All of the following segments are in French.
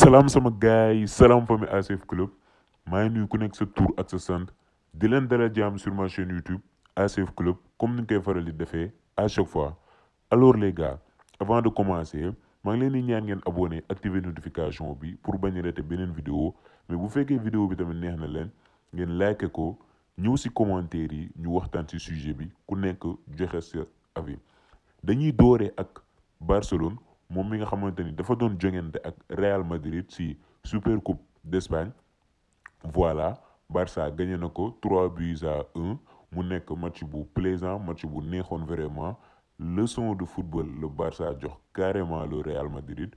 Salam sama gars salam famille ASF club salam, salam, nuyu ku salam, sa tour ak sa salam, di sur ma chaîne YouTube ASF club comme ni faral à chaque fois alors les gars avant de commencer salam, ngi salam, ñaan ngeen abonné activer notification bi pour bañ a rater salam, vidéo mais bu salam, vidéo bi tamit neex na ngeen like ko salam, salam, commentaire yi ñu waxtan sujet bi ku salam, joxe sa avis dañuy Barcelone moom mi nga xamante ni dafa doon jongante ak Real Madrid si super coupe d'Espagne voilà Barça a gagné na 3 buts à 1 mu nekk match bu plaisant match bu neexoon vraiment leçon de football le Barça jox carrément le Real Madrid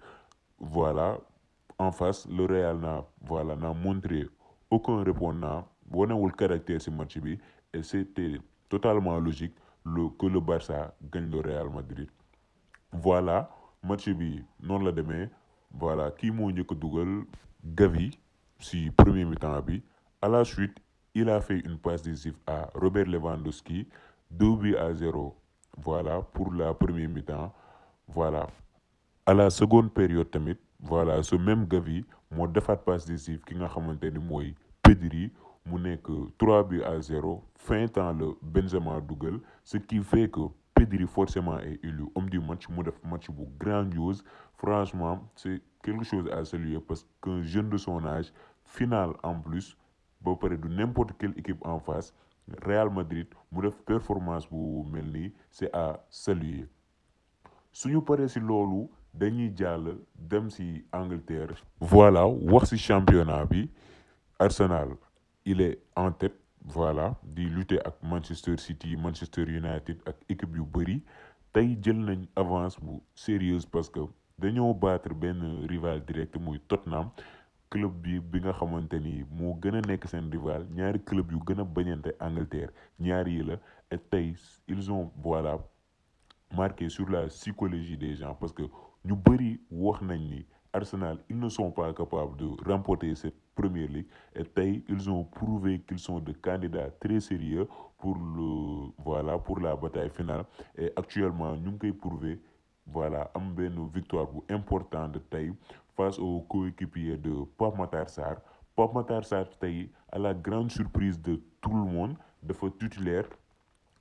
voilà en face le Real na voilà n'a montré aucun répondant le caractère ce match bi et c'était totalement logique que le Barça gagne le Real Madrid voilà match bi non la demain voilà qui mo ñëk Dougal Gavi si premier mi-temps bi à la suite il a fait une passe décisive à Robert Lewandowski 2 buts à 0. voilà pour la première mi-temps voilà à la seconde période voilà ce même Gavi mo defaat passe décisive ki nga de moy Pédiri. Pedri mu que 3 buts à 0. fin temps le benjamin dougal ce qui fait que Pedri forcément est élu homme du match match grandiose franchement c'est quelque chose à saluer parce qu'un jeune de son âge final en plus ba parler de n'importe quelle équipe en face Real Madrid mu performance bu mel c'est à saluer Si paree ci de dañuy jàll dem ci Angleterre voilà voici ci championnat Arsenal il est en tête voilà di lutter avec Manchester City Manchester United ak équipe yu Bury. tey jël nañ avance bu sérieuse parce que dañoo battre un rival direct Tottenham. Tottenham club bi bi nga xamante ni moo gën a rival ñaari club yu gën a bañante Angleterre ils ont voilà marqué sur la psychologie des gens parce que ñu bëri Arsenal ils ne sont pas capables de remporter cette Premier League. Et Tay, ils ont prouvé qu'ils sont des candidats très sérieux pour, le, voilà, pour la bataille finale. Et actuellement, nous avons prouvé voilà, une victoire importante de taille face aux coéquipiers de Pape Matarsar. Sarr. Pape Matar à la grande surprise de tout le monde, de futur titulaire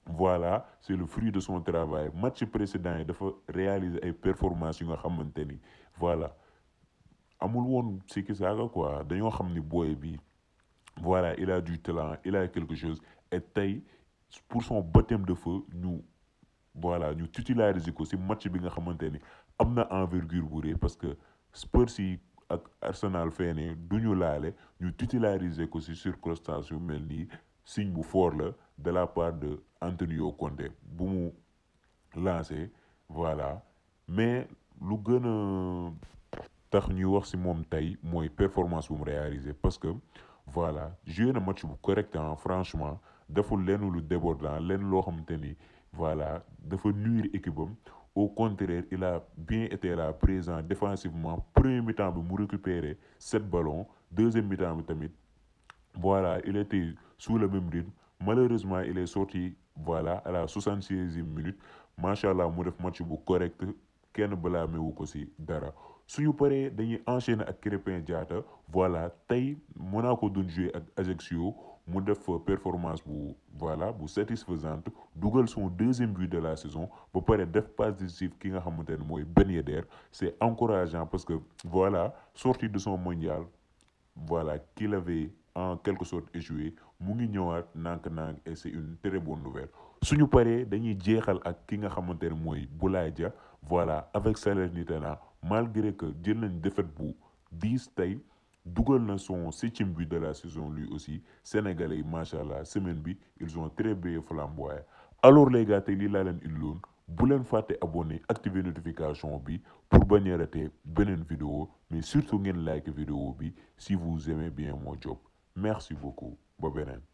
voilà c'est le fruit de son travail match précédent de réaliser réalisé performances performance, voilà amul ci ki saga quoi dañu xamni boy bi voilà il a du talent il a quelque chose et tay pour son baptême de feu ñu voilà ñu titulariser ko ci match bi nga xamanteni amna envergure bu parce que Spurs yi ak Arsenal feene duñu ñu ñu titulariser ko ci circonstance yu melni signe bu fort la de la part de Antonio Conte bu mu lancé voilà mais lu gëna tax ñu wax si moom tey mooy performance bu mu réaliser parce que voilà joué na match bu correct hein, franchement deful lenn lu débordant lenn loo xamante ni voilà dafa nuire équipe am au contraire il a bien été là présent défensivement premier mi-temps bi mu récupéré sept ballons deuxième mi-temps bi tamit voilà il était sous le même rythme malheureusement il est sorti voilà à la soixante sixième minute macha allah mu def match bu correct kenn balaa wu ko si dara suñu paré dañuy enchaîner ak crépin diata voilà tay Monaco doon jouer ak Ajaccio mu def performance bu voilà bu satisfaisante dougal son deuxième but de la saison Vous paré def passe décisive ki nga xamante moy Ben Yedder c'est encourageant parce que voilà sorti de son mondial voilà qu'il avait en quelque sorte échoué mu ngi ñëwaat et c'est une très bonne nouvelle suñu vous dañuy jéxal ak ki nga xamante moy Boulaye voilà avec Salernitana malgré que jël une défaite 10-10, diis dougal na son septième but de la saison lui aussi sénégalais machallah semaine bi ils ont très bien flamboyé alors les gars tey lii laa leen indiloon bu len abonner, abonné activer notification bi pour ne a rater vidéo mais surtout ngeen like vidéo bi si vous aimez bien mon job merci beaucoup ba benen